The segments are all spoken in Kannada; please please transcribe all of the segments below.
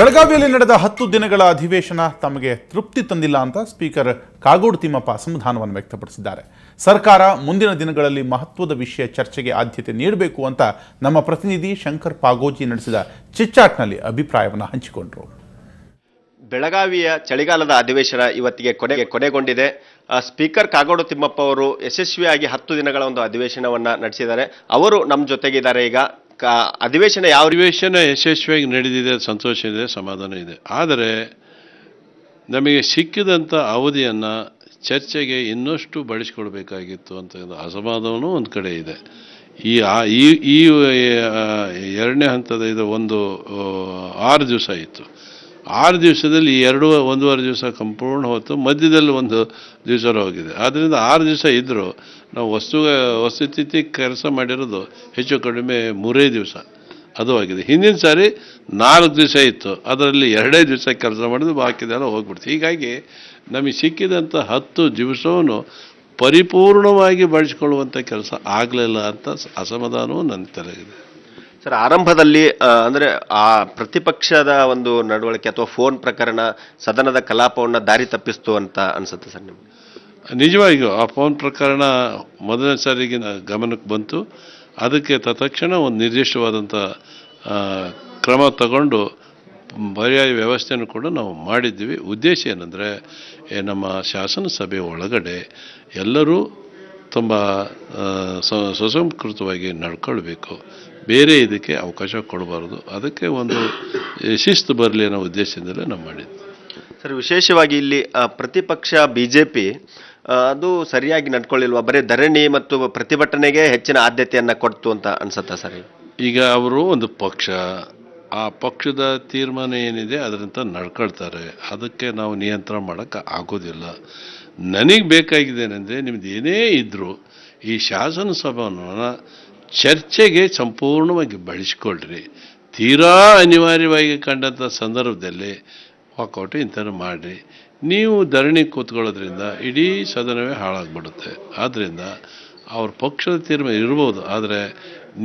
ಬೆಳಗಾವಿಯಲ್ಲಿ ನಡೆದ ಹತ್ತು ದಿನಗಳ ಅಧಿವೇಶನ ತಮಗೆ ತೃಪ್ತಿ ತಂದಿಲ್ಲ ಅಂತ ಸ್ಪೀಕರ್ ಕಾಗೋಡು ತಿಮ್ಮಪ್ಪ ಅಸಮಾಧಾನವನ್ನು ವ್ಯಕ್ತಪಡಿಸಿದ್ದಾರೆ ಸರ್ಕಾರ ಮುಂದಿನ ದಿನಗಳಲ್ಲಿ ಮಹತ್ವದ ವಿಷಯ ಚರ್ಚೆಗೆ ಆದ್ಯತೆ ನೀಡಬೇಕು ಅಂತ ನಮ್ಮ ಪ್ರತಿನಿಧಿ ಶಂಕರ್ ಪಾಗೋಜಿ ನಡೆಸಿದ ಚಿಚ್ಚಾಟ್ನಲ್ಲಿ ಅಭಿಪ್ರಾಯವನ್ನು ಹಂಚಿಕೊಂಡರು ಬೆಳಗಾವಿಯ ಚಳಿಗಾಲದ ಅಧಿವೇಶನ ಇವತ್ತಿಗೆ ಕೊನೆಗೆ ಕೊನೆಗೊಂಡಿದೆ ಸ್ಪೀಕರ್ ಕಾಗೋಡು ತಿಮ್ಮಪ್ಪ ಅವರು ಯಶಸ್ವಿಯಾಗಿ ಹತ್ತು ದಿನಗಳ ಒಂದು ಅಧಿವೇಶನವನ್ನು ನಡೆಸಿದ್ದಾರೆ ಅವರು ನಮ್ಮ ಜೊತೆಗಿದ್ದಾರೆ ಈಗ ಅಧಿವೇಶನ ಯಾವ ಅಧಿವೇಶನ ಯಶಸ್ವಿಯಾಗಿ ನಡೆದಿದೆ ಸಂತೋಷ ಇದೆ ಸಮಾಧಾನ ಇದೆ ಆದರೆ ನಮಗೆ ಸಿಕ್ಕಿದಂಥ ಅವಧಿಯನ್ನು ಚರ್ಚೆಗೆ ಇನ್ನಷ್ಟು ಬಳಸ್ಕೊಳ್ಬೇಕಾಗಿತ್ತು ಅಂತ ಅಸಮಾಧಾನವೂ ಒಂದು ಕಡೆ ಇದೆ ಈ ಈ ಎರಡನೇ ಹಂತದ ಇದು ಒಂದು ಆರು ದಿವಸ ಇತ್ತು ಆರು ದಿವಸದಲ್ಲಿ ಎರಡು ಒಂದೂವರೆ ದಿವಸ ಕಂಪೌಂಡ್ ಹೊತ್ತು ಮಧ್ಯದಲ್ಲಿ ಒಂದು ದಿವಸ ಹೋಗಿದೆ ಆದ್ದರಿಂದ ಆರು ದಿವಸ ಇದ್ದರೂ ನಾವು ವಸ್ತು ವಸ್ತುಸ್ಥಿತಿ ಕೆಲಸ ಮಾಡಿರೋದು ಹೆಚ್ಚು ಕಡಿಮೆ ಮೂರೇ ದಿವಸ ಅದು ಆಗಿದೆ ಹಿಂದಿನ ಸಾರಿ ನಾಲ್ಕು ದಿವಸ ಇತ್ತು ಅದರಲ್ಲಿ ಎರಡೇ ದಿವಸ ಕೆಲಸ ಮಾಡಿದ್ರು ಬಾಕಿದೆಲ್ಲ ಹೋಗ್ಬಿಡ್ತು ಹೀಗಾಗಿ ನಮಗೆ ಸಿಕ್ಕಿದಂಥ ಹತ್ತು ದಿವಸವನ್ನು ಪರಿಪೂರ್ಣವಾಗಿ ಬಳಸ್ಕೊಳ್ಳುವಂಥ ಕೆಲಸ ಆಗಲಿಲ್ಲ ಅಂತ ಅಸಮಾಧಾನವೂ ನನ್ನ ತಲೆಗಿದೆ ಸರ್ ಆರಂಭದಲ್ಲಿ ಅಂದರೆ ಆ ಪ್ರತಿಪಕ್ಷದ ಒಂದು ನಡವಳಿಕೆ ಅಥವಾ ಫೋನ್ ಪ್ರಕರಣ ಸದನದ ಕಲಾಪವನ್ನು ದಾರಿ ತಪ್ಪಿಸ್ತು ಅಂತ ಅನಿಸುತ್ತೆ ಸರ್ ನಿಮಗೆ ನಿಜವಾಗಿಯೂ ಆ ಫೋನ್ ಪ್ರಕರಣ ಮೊದಲನೇ ಸಾರಿಗೆ ಗಮನಕ್ಕೆ ಬಂತು ಅದಕ್ಕೆ ತತ್ಕ್ಷಣ ಒಂದು ನಿರ್ದಿಷ್ಟವಾದಂಥ ಕ್ರಮ ತಗೊಂಡು ಪರ್ಯಾಯ ವ್ಯವಸ್ಥೆಯನ್ನು ಕೂಡ ನಾವು ಮಾಡಿದ್ದೀವಿ ಉದ್ದೇಶ ಏನಂದರೆ ನಮ್ಮ ಶಾಸನ ಸಭೆ ಒಳಗಡೆ ಎಲ್ಲರೂ ತುಂಬ ಸುಸಂಸ್ಕೃತವಾಗಿ ನಡ್ಕೊಳ್ಬೇಕು ಬೇರೆ ಇದಕ್ಕೆ ಅವಕಾಶ ಕೊಡಬಾರ್ದು ಅದಕ್ಕೆ ಒಂದು ಶಿಸ್ತು ಬರಲಿ ಅನ್ನೋ ಉದ್ದೇಶದಿಂದಲೇ ನಾವು ಮಾಡಿದ್ದು ಸರ್ ವಿಶೇಷವಾಗಿ ಇಲ್ಲಿ ಪ್ರತಿಪಕ್ಷ ಬಿ ಜೆ ಪಿ ಅದು ಸರಿಯಾಗಿ ನಡ್ಕೊಳ್ಳಿಲ್ವಾ ಬರೀ ಧರಣಿ ಮತ್ತು ಪ್ರತಿಭಟನೆಗೆ ಹೆಚ್ಚಿನ ಆದ್ಯತೆಯನ್ನು ಕೊಡ್ತು ಅಂತ ಅನ್ಸುತ್ತಾ ಸರ್ ಈಗ ಅವರು ಒಂದು ಪಕ್ಷ ಆ ಪಕ್ಷದ ತೀರ್ಮಾನ ಏನಿದೆ ಅದರಿಂದ ನಡ್ಕೊಳ್ತಾರೆ ಅದಕ್ಕೆ ನಾವು ನಿಯಂತ್ರಣ ಮಾಡೋಕ್ಕೆ ಆಗೋದಿಲ್ಲ ನನಗೆ ಏನಂದರೆ ನಿಮ್ದು ಏನೇ ಇದ್ದರೂ ಈ ಶಾಸನಸಭೆಯನ್ನು ಚರ್ಚೆಗೆ ಸಂಪೂರ್ಣವಾಗಿ ಬಳಸಿಕೊಳ್ಳ್ರಿ ತೀರಾ ಅನಿವಾರ್ಯವಾಗಿ ಕಂಡಂಥ ಸಂದರ್ಭದಲ್ಲಿ ವಾಕೌಟ್ ಇಂಥ ಮಾಡಿರಿ ನೀವು ಧರಣಿ ಕೂತ್ಕೊಳ್ಳೋದ್ರಿಂದ ಇಡೀ ಸದನವೇ ಹಾಳಾಗ್ಬಿಡುತ್ತೆ ಆದ್ದರಿಂದ ಅವ್ರ ಪಕ್ಷದ ತೀರ್ಮಾನ ಇರ್ಬೋದು ಆದರೆ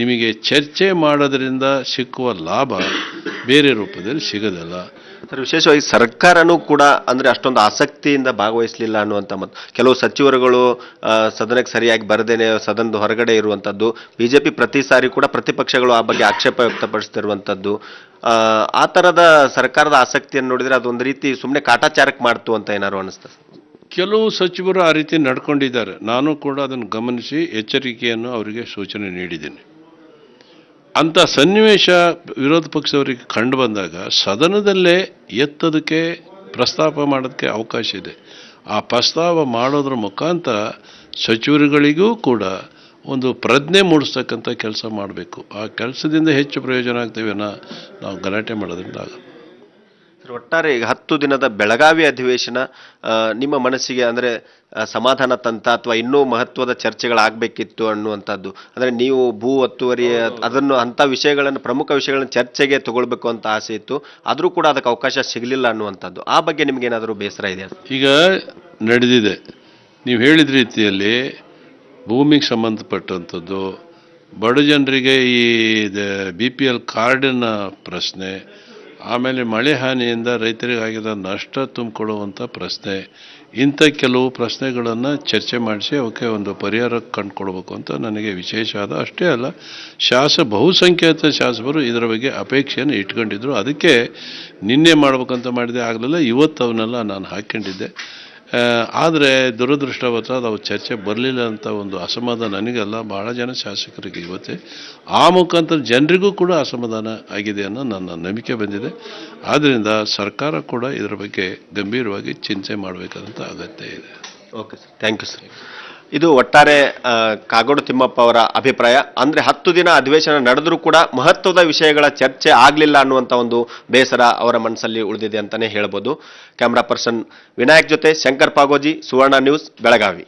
ನಿಮಗೆ ಚರ್ಚೆ ಮಾಡೋದರಿಂದ ಸಿಕ್ಕುವ ಲಾಭ ಬೇರೆ ರೂಪದಲ್ಲಿ ಸಿಗೋದಲ್ಲ ಸರ್ ವಿಶೇಷವಾಗಿ ಸರ್ಕಾರನೂ ಕೂಡ ಅಂದರೆ ಅಷ್ಟೊಂದು ಆಸಕ್ತಿಯಿಂದ ಭಾಗವಹಿಸಲಿಲ್ಲ ಅನ್ನುವಂಥ ಮತ್ತು ಕೆಲವು ಸಚಿವರುಗಳು ಸದನಕ್ಕೆ ಸರಿಯಾಗಿ ಬರದೇನೆ ಸದನದ ಹೊರಗಡೆ ಇರುವಂಥದ್ದು ಬಿ ಜೆ ಪಿ ಪ್ರತಿ ಸಾರಿ ಕೂಡ ಪ್ರತಿಪಕ್ಷಗಳು ಆ ಬಗ್ಗೆ ಆಕ್ಷೇಪ ವ್ಯಕ್ತಪಡಿಸ್ತಿರುವಂಥದ್ದು ಆ ಥರದ ಸರ್ಕಾರದ ಆಸಕ್ತಿಯನ್ನು ನೋಡಿದರೆ ಅದೊಂದು ರೀತಿ ಸುಮ್ಮನೆ ಕಾಟಾಚಾರಕ್ಕೆ ಮಾಡ್ತು ಅಂತ ಏನಾದ್ರು ಅನಿಸ್ತದೆ ಕೆಲವು ಸಚಿವರು ಆ ರೀತಿ ನಡ್ಕೊಂಡಿದ್ದಾರೆ ನಾನು ಕೂಡ ಅದನ್ನು ಗಮನಿಸಿ ಎಚ್ಚರಿಕೆಯನ್ನು ಅವರಿಗೆ ಸೂಚನೆ ನೀಡಿದ್ದೀನಿ ಅಂಥ ಸನ್ನಿವೇಶ ವಿರೋಧ ಪಕ್ಷದವರಿಗೆ ಕಂಡು ಬಂದಾಗ ಸದನದಲ್ಲೇ ಎತ್ತೋದಕ್ಕೆ ಪ್ರಸ್ತಾಪ ಮಾಡೋದಕ್ಕೆ ಅವಕಾಶ ಇದೆ ಆ ಪ್ರಸ್ತಾವ ಮಾಡೋದ್ರ ಮುಖಾಂತರ ಸಚಿವರುಗಳಿಗೂ ಕೂಡ ಒಂದು ಪ್ರಜ್ಞೆ ಮೂಡಿಸ್ತಕ್ಕಂಥ ಕೆಲಸ ಮಾಡಬೇಕು ಆ ಕೆಲಸದಿಂದ ಹೆಚ್ಚು ಪ್ರಯೋಜನ ಆಗ್ತೇವೆ ನಾವು ಗಲಾಟೆ ಮಾಡೋದ್ರಿಂದ ಆಗುತ್ತೆ ಒಟ್ಟಾರೆ ಈಗ ಹತ್ತು ದಿನದ ಬೆಳಗಾವಿ ಅಧಿವೇಶನ ನಿಮ್ಮ ಮನಸ್ಸಿಗೆ ಅಂದರೆ ಸಮಾಧಾನ ತಂತ ಅಥವಾ ಇನ್ನೂ ಮಹತ್ವದ ಚರ್ಚೆಗಳಾಗಬೇಕಿತ್ತು ಅನ್ನುವಂಥದ್ದು ಅಂದರೆ ನೀವು ಭೂ ಒತ್ತುವರಿ ಅದನ್ನು ಅಂಥ ವಿಷಯಗಳನ್ನು ಪ್ರಮುಖ ವಿಷಯಗಳನ್ನು ಚರ್ಚೆಗೆ ತಗೊಳ್ಬೇಕು ಅಂತ ಆಸೆ ಇತ್ತು ಆದರೂ ಕೂಡ ಅದಕ್ಕೆ ಅವಕಾಶ ಸಿಗಲಿಲ್ಲ ಅನ್ನುವಂಥದ್ದು ಆ ಬಗ್ಗೆ ನಿಮಗೇನಾದರೂ ಬೇಸರ ಇದೆ ಈಗ ನಡೆದಿದೆ ನೀವು ಹೇಳಿದ ರೀತಿಯಲ್ಲಿ ಭೂಮಿಗೆ ಸಂಬಂಧಪಟ್ಟಂಥದ್ದು ಬಡ ಜನರಿಗೆ ಈ ಬಿ ಪಿ ಎಲ್ ಕಾರ್ಡಿನ ಪ್ರಶ್ನೆ ಆಮೇಲೆ ಮಳೆ ಹಾನಿಯಿಂದ ರೈತರಿಗಾಗಿದ ನಷ್ಟ ತುಂಬಿಕೊಳ್ಳುವಂಥ ಪ್ರಶ್ನೆ ಇಂಥ ಕೆಲವು ಪ್ರಶ್ನೆಗಳನ್ನು ಚರ್ಚೆ ಮಾಡಿಸಿ ಅವಕ್ಕೆ ಒಂದು ಪರಿಹಾರ ಕಂಡುಕೊಳ್ಬೇಕು ಅಂತ ನನಗೆ ವಿಶೇಷ ಆದ ಅಷ್ಟೇ ಅಲ್ಲ ಶಾಸ ಬಹುಸಂಖ್ಯಾತ ಶಾಸಕರು ಇದರ ಬಗ್ಗೆ ಅಪೇಕ್ಷೆಯನ್ನು ಇಟ್ಕೊಂಡಿದ್ರು ಅದಕ್ಕೆ ನಿನ್ನೆ ಮಾಡಬೇಕಂತ ಮಾಡಿದೆ ಆಗಲಿಲ್ಲ ಇವತ್ತು ಅವನ್ನೆಲ್ಲ ನಾನು ಹಾಕ್ಕೊಂಡಿದ್ದೆ ಆದರೆ ದುರದೃಷ್ಟವತ್ತ ಅವು ಚರ್ಚೆ ಬರಲಿಲ್ಲ ಅಂತ ಒಂದು ಅಸಮಾಧಾನ ನನಗಲ್ಲ ಭಾಳ ಜನ ಶಾಸಕರಿಗೆ ಇವತ್ತೇ ಆ ಮುಖಾಂತರ ಜನರಿಗೂ ಕೂಡ ಅಸಮಾಧಾನ ಆಗಿದೆ ಅನ್ನೋ ನನ್ನ ನಂಬಿಕೆ ಬಂದಿದೆ ಆದ್ದರಿಂದ ಸರ್ಕಾರ ಕೂಡ ಇದರ ಬಗ್ಗೆ ಗಂಭೀರವಾಗಿ ಚಿಂತೆ ಮಾಡಬೇಕಾದಂಥ ಅಗತ್ಯ ಇದೆ okay sir thank you sir ಇದು ಒಟ್ಟಾರೆ ಕಾಗೋಡು ತಿಮ್ಮಪ್ಪ ಅವರ ಅಭಿಪ್ರಾಯ ಅಂದ್ರೆ ಹತ್ತು ದಿನ ಅಧಿವೇಶನ ನಡೆದರೂ ಕೂಡ ಮಹತ್ವದ ವಿಷಯಗಳ ಚರ್ಚೆ ಆಗಲಿಲ್ಲ ಅನ್ನುವಂಥ ಒಂದು ಬೇಸರ ಅವರ ಮನಸ್ಸಲ್ಲಿ ಉಳಿದಿದೆ ಅಂತಲೇ ಹೇಳ್ಬೋದು ಕ್ಯಾಮ್ರಾ ಪರ್ಸನ್ ವಿನಾಯಕ್ ಜೊತೆ ಶಂಕರ್ ಪಾಗೋಜಿ ಸುವರ್ಣ ನ್ಯೂಸ್ ಬೆಳಗಾವಿ